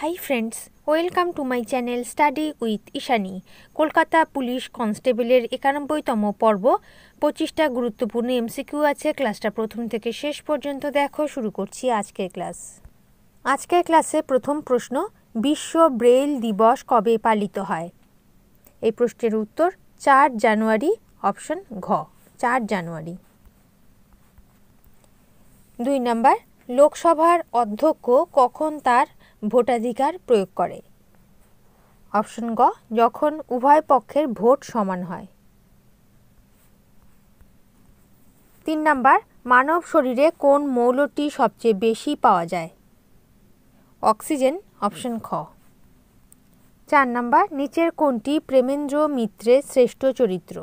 high friends welcome to my channel study with Ishani Kolkata police কনস্টেবলের একানব্বইতম পর্ব পঁচিশটা গুরুত্বপূর্ণ এমসিকিউ আছে ক্লাসটা প্রথম থেকে শেষ পর্যন্ত দেখো শুরু করছি আজকের ক্লাস আজকের ক্লাসে প্রথম প্রশ্ন বিশ্ব ব্রেইল দিবস কবে পালিত হয় এই প্রশ্নের উত্তর চার জানুয়ারি অপশন ঘ চার জানুয়ারি দুই নম্বর লোকসভার অধ্যক্ষ কখন তার ভোটাধিকার প্রয়োগ করে অপশন গ যখন উভয় পক্ষের ভোট সমান হয় তিন নাম্বার মানব শরীরে কোন মৌলটি সবচেয়ে বেশি পাওয়া যায় অক্সিজেন অপশন খ চার নাম্বার নিচের কোনটি প্রেমেন্দ্র মিত্রের শ্রেষ্ঠ চরিত্র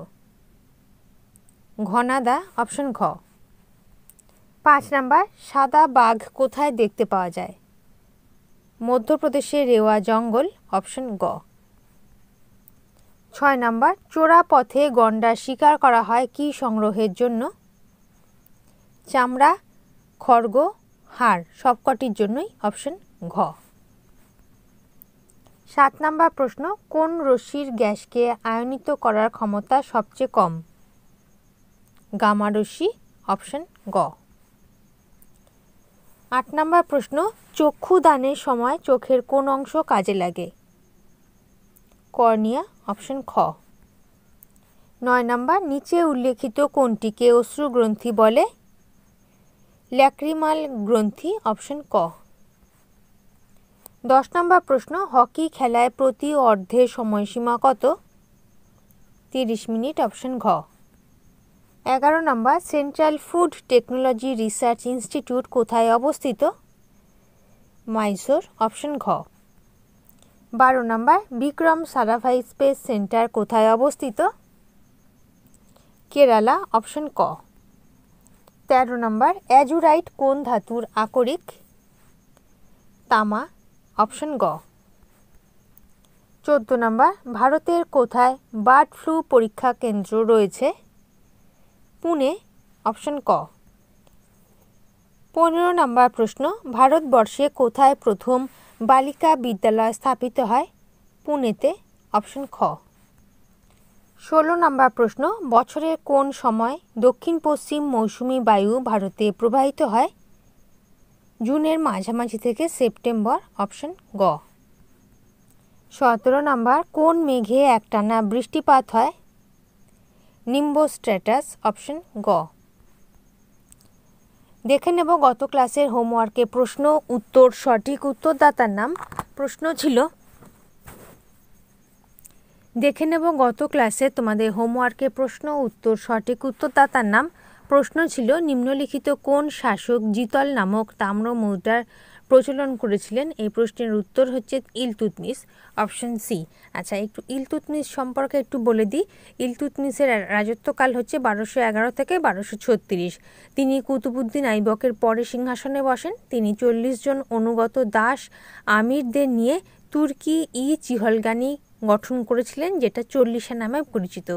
ঘনাদা অপশন ঘ পাঁচ নাম্বার সাদা বাঘ কোথায় দেখতে পাওয়া যায় মধ্যপ্রদেশে রেওয়া জঙ্গল অপশন গ ছয় নম্বর চোরা পথে গন্ডা শিকার করা হয় কি সংগ্রহের জন্য চামড়া খড়গ হাড় সবকটির জন্যই অপশন ঘ সাত নাম্বার প্রশ্ন কোন রশ্মির গ্যাসকে আয়নিত করার ক্ষমতা সবচেয়ে কম গামা রশ্মি অপশন গ আট নম্বর প্রশ্ন চক্ষুদানের সময় চোখের কোন অংশ কাজে লাগে কর্নিয়া অপশন খ নয় নম্বর নিচে উল্লেখিত কোনটিকে অশ্রু গ্রন্থি বলে ল্যাক্রিমাল গ্রন্থি অপশন ক দশ নম্বর প্রশ্ন হকি খেলায় প্রতি অর্ধে সময়সীমা কত তিরিশ মিনিট অপশন ঘ এগারো নম্বর central food technology research institute কোথায় অবস্থিত মাইসোর অপশন ঘ বারো নম্বর বিক্রম সারাভাই স্পেস সেন্টার কোথায় অবস্থিত কেরালা অপশন ক তেরো নম্বর অ্যাজুরাইট কোন ধাতুর আকরিক তামা অপশন গ চোদ্দ নম্বর ভারতের কোথায় বার্ড ফ্লু পরীক্ষা কেন্দ্র রয়েছে পুনে অপশন ক পনেরো নম্বর প্রশ্ন ভারতবর্ষে কোথায় প্রথম বালিকা বিদ্যালয় স্থাপিত হয় পুনেতে অপশন খ ষোলো নম্বর প্রশ্ন বছরের কোন সময় দক্ষিণ পশ্চিম মৌসুমি বায়ু ভারতে প্রবাহিত হয় জুনের মাঝামাঝি থেকে সেপ্টেম্বর অপশন গ সতেরো নম্বর কোন মেঘে একটানা বৃষ্টিপাত হয় নিম্বোস্ট্র্যাটাস অপশন গ দেখে নেব গত ক্লাসের হোমওয়ার্কে প্রশ্ন উত্তর সঠিক উত্তরদাতার নাম প্রশ্ন ছিল দেখে নেব গত ক্লাসে তোমাদের হোমওয়ার্কে প্রশ্ন উত্তর সঠিক উত্তরদাতার নাম প্রশ্ন ছিল নিম্নলিখিত কোন শাসক জিতল নামক তাম্র মুদ্রার প্রচলন করেছিলেন এই প্রশ্নের উত্তর হচ্ছে ইলতুতমিস অপশন সি আচ্ছা একটু ইলতুতমিস সম্পর্কে একটু বলে দিই ইলতুতমিসের রাজত্বকাল হচ্ছে বারোশো এগারো থেকে বারোশো ছত্রিশ তিনি কুতুবুদ্দিন আইবকের পরে সিংহাসনে বসেন তিনি চল্লিশ জন অনুগত দাস আমিরদের নিয়ে তুর্কি ই চিহলগানি গঠন করেছিলেন যেটা চল্লিশে নামে পরিচিত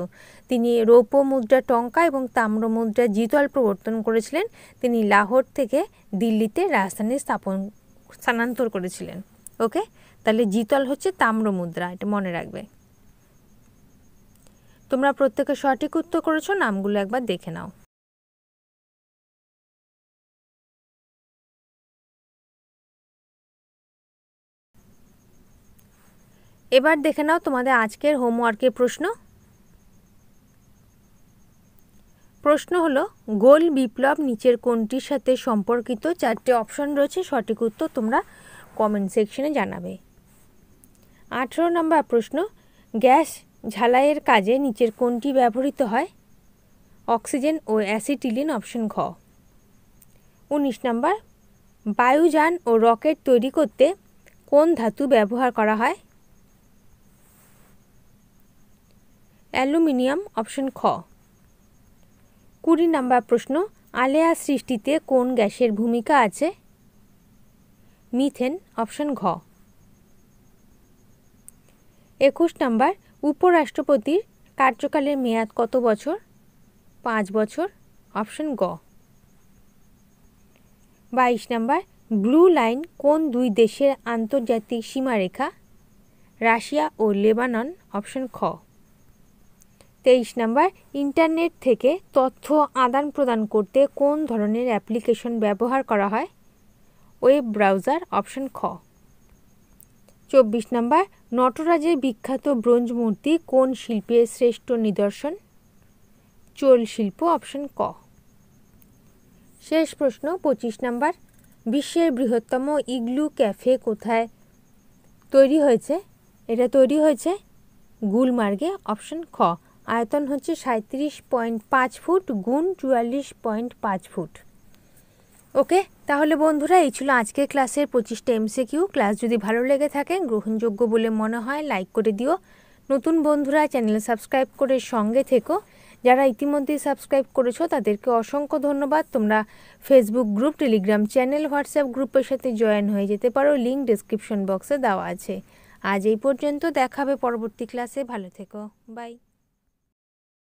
তিনি রৌপ্য মুদ্রা টঙ্কা এবং তাম্র মুদ্রা জিতল প্রবর্তন করেছিলেন তিনি লাহোর থেকে দিল্লিতে রাজধানী স্থাপন স্থানান্তর করেছিলেন ওকে তাহলে জিতল হচ্ছে তাম্র মুদ্রা এটা মনে রাখবে তোমরা প্রত্যেকে সঠিক উত্তর করেছো নামগুলো একবার দেখে নাও এবার দেখে নাও তোমাদের আজকের হোমওয়ার্কের প্রশ্ন প্রশ্ন হলো গোল বিপ্লব নিচের কোনটির সাথে সম্পর্কিত চারটে অপশন রয়েছে সঠিক উত্তর তোমরা কমেন্ট সেকশনে জানাবে আঠেরো নম্বর প্রশ্ন গ্যাস ঝালাইয়ের কাজে নিচের কোনটি ব্যবহৃত হয় অক্সিজেন ও অ্যাসিটিলিন অপশন ঘ উনিশ নম্বর বায়ুযান ও রকেট তৈরি করতে কোন ধাতু ব্যবহার করা হয় অ্যালুমিনিয়াম অপশন খ কুড়ি নাম্বার প্রশ্ন আলেয়া সৃষ্টিতে কোন গ্যাসের ভূমিকা আছে মিথেন অপশন ঘ একুশ নাম্বার উপরাষ্ট্রপতির কার্যকালের মেয়াদ কত বছর পাঁচ বছর অপশন গ বাইশ নাম্বার ব্লু লাইন কোন দুই দেশের আন্তর্জাতিক সীমারেখা রাশিয়া ও লেবানন অপশন খ তেইশ নাম্বার ইন্টারনেট থেকে তথ্য আদান প্রদান করতে কোন ধরনের অ্যাপ্লিকেশন ব্যবহার করা হয় ওয়েব ব্রাউজার অপশন খ চব্বিশ নাম্বার নটরাজের বিখ্যাত ব্রোঞ্জ মূর্তি কোন শিল্পের শ্রেষ্ঠ নিদর্শন চোল শিল্প অপশন ক শেষ প্রশ্ন পঁচিশ নাম্বার বিশ্বের বৃহত্তম ইগলু ক্যাফে কোথায় তৈরি হয়েছে এটা তৈরি হয়েছে গুলমার্গে অপশন খ আয়তন হচ্ছে সাঁত্রিশ পয়েন্ট পাঁচ ফুট গুণ চুয়াল্লিশ পয়েন্ট পাঁচ ফুট ওকে তাহলে বন্ধুরা এই ছিল আজকের ক্লাসের পঁচিশটা এমসিকিউ ক্লাস যদি ভালো লেগে থাকে গ্রহণযোগ্য বলে মনে হয় লাইক করে দিও নতুন বন্ধুরা চ্যানেল সাবস্ক্রাইব করে সঙ্গে থেকো যারা ইতিমধ্যেই সাবস্ক্রাইব করেছো তাদেরকে অসংখ্য ধন্যবাদ তোমরা Facebook group Telegram channel WhatsApp গ্রুপের সাথে জয়েন হয়ে যেতে পারো লিঙ্ক ডিসক্রিপশন বক্সে দেওয়া আছে আজ এই পর্যন্ত দেখাবে পরবর্তী ক্লাসে ভালো থেকো বাই